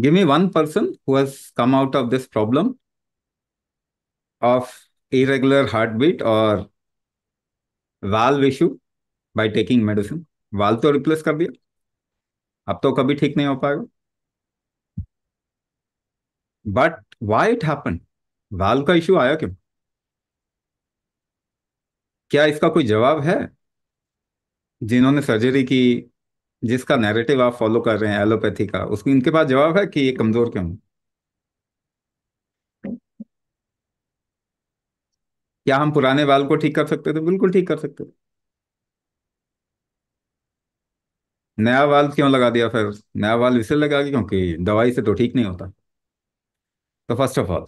give me one person who has come out of this problem of irregular heartbeat or valve issue by taking medicine valve to replace कर दिया अब तो कभी ठीक नहीं हो पाएगा but why it happened valve का issue आया क्यों क्या इसका कोई जवाब है जिन्होंने surgery की जिसका नैरेटिव आप फॉलो कर रहे हैं एलोपैथी का उसको इनके पास जवाब है कि ये कमजोर क्यों क्या हम पुराने बाल को ठीक कर सकते थे बिल्कुल ठीक कर सकते थे नया बाल क्यों लगा दिया फिर नया बाल इसलिए लगा क्योंकि दवाई से तो ठीक नहीं होता तो फर्स्ट ऑफ ऑल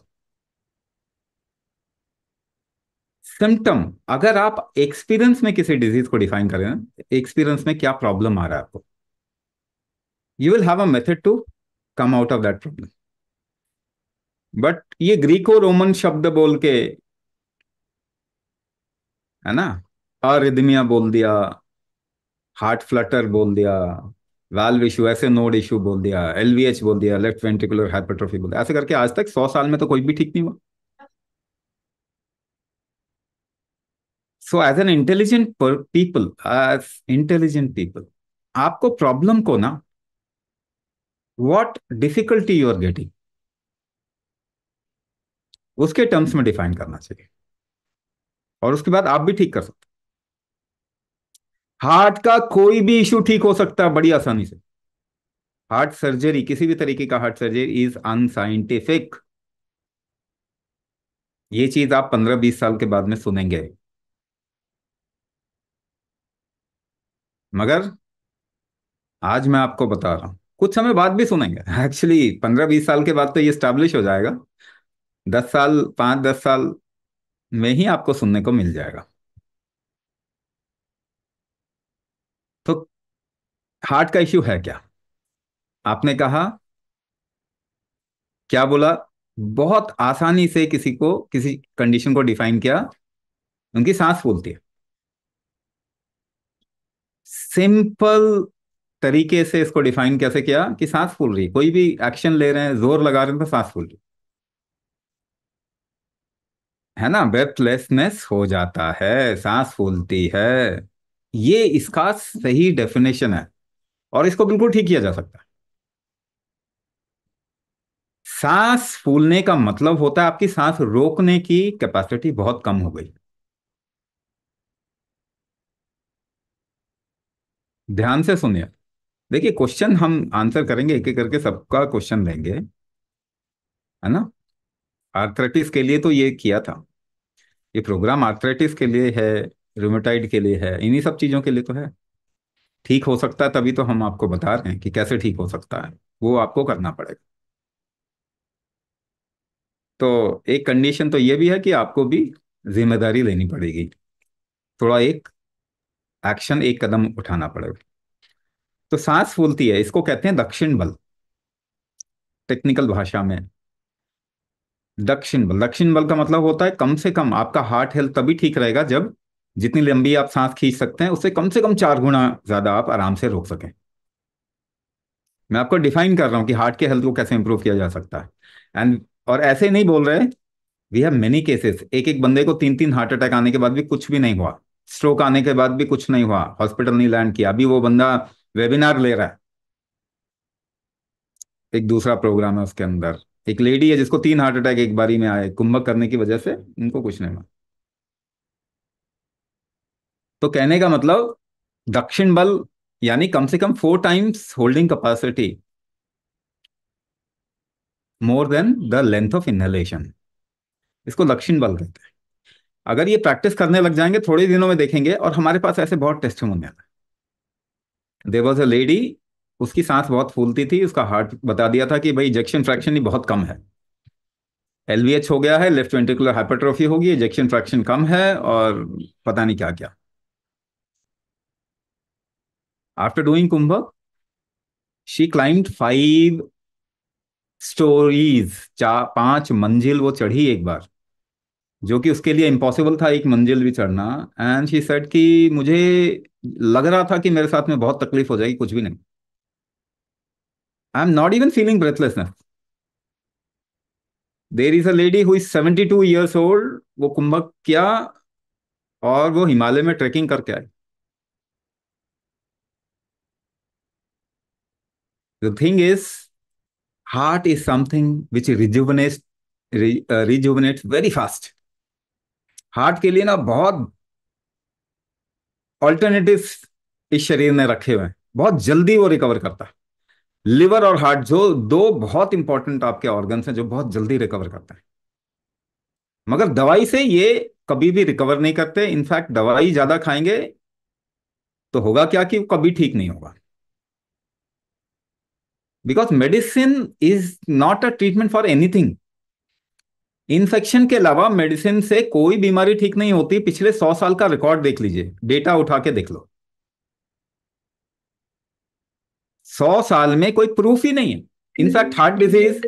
सिम्टम अगर आप एक्सपीरियंस में किसी डिजीज को डिफाइन करें एक्सपीरियंस में क्या प्रॉब्लम आ रहा है आपको you will have a method to come out of that problem but ये ग्रीको रोमन शब्द बोल के है ना अरिदमिया बोल दिया हार्ट फ्लटर बोल दिया वाल्व इशू ऐसे नोड इशू बोल दिया एलवीएच बोल दिया लेफ्ट वेंट्रिकुलर हाइपरट्रोफी बोल दिया ऐसे करके आज तक सौ साल में तो कोई भी ठीक नहीं हुआ so as an intelligent people as intelligent people आपको प्रॉब्लम को ना what difficulty you are getting उसके टर्म्स में डिफाइन करना चाहिए और उसके बाद आप भी ठीक कर सकते हार्ट का कोई भी इश्यू ठीक हो सकता है बड़ी आसानी से हार्ट सर्जरी किसी भी तरीके का हार्ट सर्जरी इज अनसाइंटिफिक ये चीज आप पंद्रह बीस साल के बाद में सुनेंगे मगर आज मैं आपको बता रहा हूं कुछ समय बाद भी सुनेंगे एक्चुअली पंद्रह बीस साल के बाद तो ये स्टैब्लिश हो जाएगा दस साल पांच दस साल में ही आपको सुनने को मिल जाएगा तो हार्ट का इश्यू है क्या आपने कहा क्या बोला बहुत आसानी से किसी को किसी कंडीशन को डिफाइन किया उनकी सांस फूलती है सिंपल तरीके से इसको डिफाइन कैसे किया कि सांस फूल रही कोई भी एक्शन ले रहे हैं जोर लगा रहे हैं तो सांस फूल रही है ना ब्रेथलेसनेस हो जाता है सांस फूलती है ये इसका सही डेफिनेशन है और इसको बिल्कुल ठीक किया जा सकता है सांस फूलने का मतलब होता है आपकी सांस रोकने की कैपेसिटी बहुत कम हो गई ध्यान से सुनिए देखिए क्वेश्चन हम आंसर करेंगे एक एक करके सबका क्वेश्चन लेंगे है ना आर्थराइटिस के लिए तो ये किया था ये प्रोग्राम आर्थराइटिस के लिए है रोमोटाइड के लिए है इन्हीं सब चीजों के लिए तो है ठीक हो सकता है तभी तो हम आपको बता रहे हैं कि कैसे ठीक हो सकता है वो आपको करना पड़ेगा तो एक कंडीशन तो ये भी है कि आपको भी जिम्मेदारी लेनी पड़ेगी थोड़ा एक एक्शन एक कदम उठाना पड़ेगा तो सांस फूलती है इसको कहते हैं दक्षिण बल टेक्निकल भाषा में दक्षिण बल दक्षिण बल का मतलब होता है कम से कम आपका हार्ट हेल्थ तभी ठीक रहेगा जब जितनी लंबी आप सांस खींच सकते हैं उससे कम से कम चार गुना ज्यादा आप आराम से रोक सकें मैं आपको डिफाइन कर रहा हूं कि हार्ट के हेल्थ को कैसे इंप्रूव किया जा सकता है एंड और ऐसे नहीं बोल रहे वी हैव मेनी केसेस एक एक बंदे को तीन तीन हार्ट अटैक आने के बाद भी कुछ भी नहीं हुआ स्ट्रोक आने के बाद भी कुछ नहीं हुआ हॉस्पिटल नहीं लैंड किया अभी वो बंदा वेबिनार ले रहा है एक दूसरा प्रोग्राम है उसके अंदर एक लेडी है जिसको तीन हार्ट अटैक एक बारी में आए कुंभक करने की वजह से उनको कुछ नहीं हुआ तो कहने का मतलब दक्षिण बल यानी कम से कम four times holding capacity more than the length of inhalation इसको दक्षिण बल कहते हैं अगर ये प्रैक्टिस करने लग जाएंगे थोड़े दिनों में देखेंगे और हमारे पास ऐसे बहुत टेस्टिमोनियल है देर वॉज अ लेडी उसकी सांस बहुत फूलती थी उसका हार्ट बता दिया था कि भाई इजेक्शन फ्रैक्शन ही बहुत कम है एल हो गया है लेफ्ट वेंटिकुलर हाइपरट्रोफी होगी इजेक्शन फ्रैक्शन कम है और पता नहीं क्या क्या after doing kumbhak she climbed five stories चार पांच मंजिल वो चढ़ी एक बार जो कि उसके लिए इम्पॉसिबल था एक मंजिल भी चढ़ना एंड शी सेड कि मुझे लग रहा था कि मेरे साथ में बहुत तकलीफ हो जाएगी कुछ भी नहीं I am not even feeling breathlessness there is a lady हुई सेवेंटी टू ईयर्स ओल्ड वो कुंभक किया और वो हिमालय में ट्रेकिंग करके आई the thing is heart is something which rejuvenates re, very uh, fast heart के लिए ना बहुत ऑल्टरनेटिव इस शरीर ने रखे हुए हैं बहुत जल्दी वो रिकवर करता है लिवर और हार्ट जो दो बहुत इंपॉर्टेंट आपके ऑर्गन्स हैं जो बहुत जल्दी रिकवर करते हैं मगर दवाई से ये कभी भी रिकवर नहीं करते इनफैक्ट दवाई ज्यादा खाएंगे तो होगा क्या कि कभी ठीक नहीं होगा because medicine is not a treatment for anything infection के अलावा मेडिसिन से कोई बीमारी ठीक नहीं होती पिछले सौ साल का रिकॉर्ड देख लीजिए डेटा उठा के देख लो सौ साल में कोई प्रूफ ही नहीं है in fact heart disease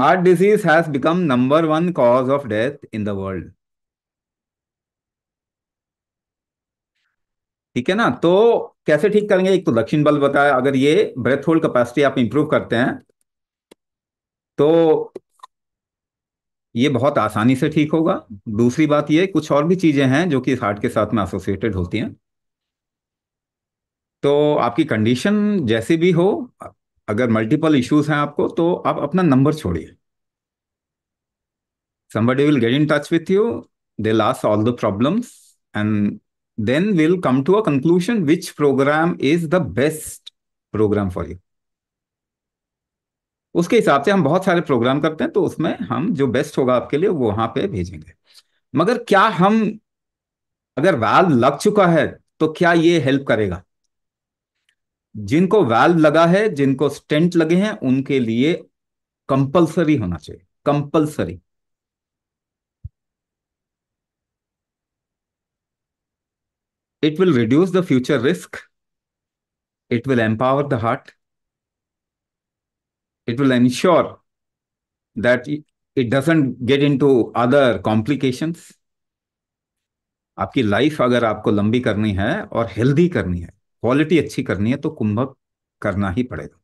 heart disease has become number one cause of death in the world ठीक है ना तो कैसे ठीक करेंगे एक तो दक्षिण बल बताया अगर ये ब्रेथ होल्ड कैपेसिटी आप इंप्रूव करते हैं तो ये बहुत आसानी से ठीक होगा दूसरी बात ये कुछ और भी चीजें हैं जो कि इस हार्ट के साथ में एसोसिएटेड होती हैं तो आपकी कंडीशन जैसी भी हो अगर मल्टीपल इश्यूज हैं आपको तो आप अपना नंबर छोड़िए somebody will get in touch with you they last all the problems and then will come to a conclusion which program is the best program for you उसके हिसाब से हम बहुत सारे प्रोग्राम करते हैं तो उसमें हम जो बेस्ट होगा आपके लिए वो वहां पे भेजेंगे मगर क्या हम अगर वाल लग चुका है तो क्या ये हेल्प करेगा जिनको वाल लगा है जिनको स्टेंट लगे हैं उनके लिए कंपलसरी होना चाहिए compulsory it will reduce the future risk it will empower the heart it will ensure that it doesn't get into other complications. आपकी लाइफ अगर आपको लंबी करनी है और हेल्दी करनी है क्वालिटी अच्छी करनी है तो कुंभक करना ही पड़ेगा